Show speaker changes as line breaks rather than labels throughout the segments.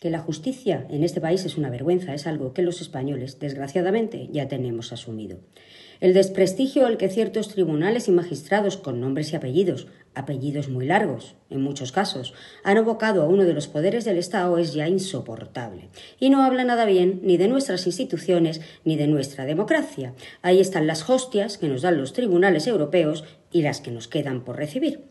que la justicia en este país es una vergüenza, es algo que los españoles, desgraciadamente, ya tenemos asumido. El desprestigio al que ciertos tribunales y magistrados con nombres y apellidos, apellidos muy largos, en muchos casos, han abocado a uno de los poderes del Estado es ya insoportable. Y no habla nada bien ni de nuestras instituciones ni de nuestra democracia. Ahí están las hostias que nos dan los tribunales europeos y las que nos quedan por recibir.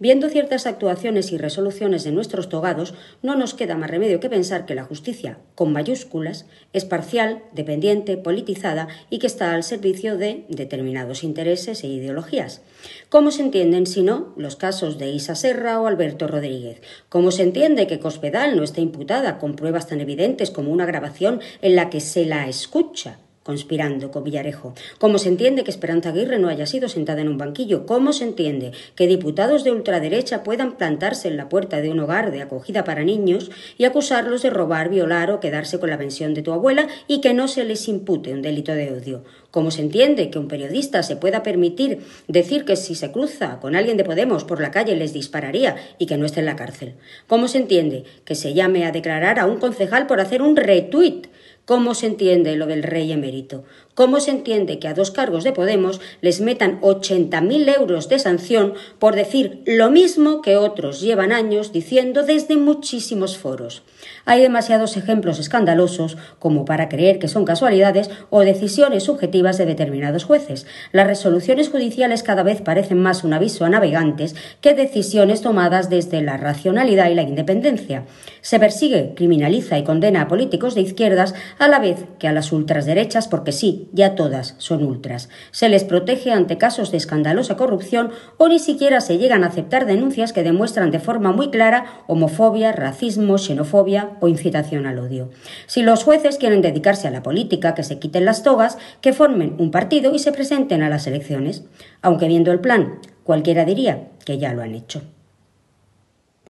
Viendo ciertas actuaciones y resoluciones de nuestros togados, no nos queda más remedio que pensar que la justicia, con mayúsculas, es parcial, dependiente, politizada y que está al servicio de determinados intereses e ideologías. ¿Cómo se entienden, si no, los casos de Isa Serra o Alberto Rodríguez? ¿Cómo se entiende que Cospedal no está imputada con pruebas tan evidentes como una grabación en la que se la escucha? conspirando, con Villarejo. ¿Cómo se entiende que Esperanza Aguirre no haya sido sentada en un banquillo? ¿Cómo se entiende que diputados de ultraderecha puedan plantarse en la puerta de un hogar de acogida para niños y acusarlos de robar, violar o quedarse con la pensión de tu abuela y que no se les impute un delito de odio? ¿Cómo se entiende que un periodista se pueda permitir decir que si se cruza con alguien de Podemos por la calle les dispararía y que no esté en la cárcel? ¿Cómo se entiende que se llame a declarar a un concejal por hacer un retweet ¿Cómo se entiende lo del rey emérito? ¿Cómo se entiende que a dos cargos de Podemos les metan 80.000 euros de sanción por decir lo mismo que otros llevan años diciendo desde muchísimos foros? Hay demasiados ejemplos escandalosos como para creer que son casualidades o decisiones subjetivas de determinados jueces. Las resoluciones judiciales cada vez parecen más un aviso a navegantes que decisiones tomadas desde la racionalidad y la independencia. Se persigue, criminaliza y condena a políticos de izquierdas a la vez que a las ultraderechas, porque sí, ya todas son ultras. Se les protege ante casos de escandalosa corrupción o ni siquiera se llegan a aceptar denuncias que demuestran de forma muy clara homofobia, racismo, xenofobia o incitación al odio. Si los jueces quieren dedicarse a la política, que se quiten las togas, que formen un partido y se presenten a las elecciones, aunque viendo el plan, cualquiera diría que ya lo han hecho.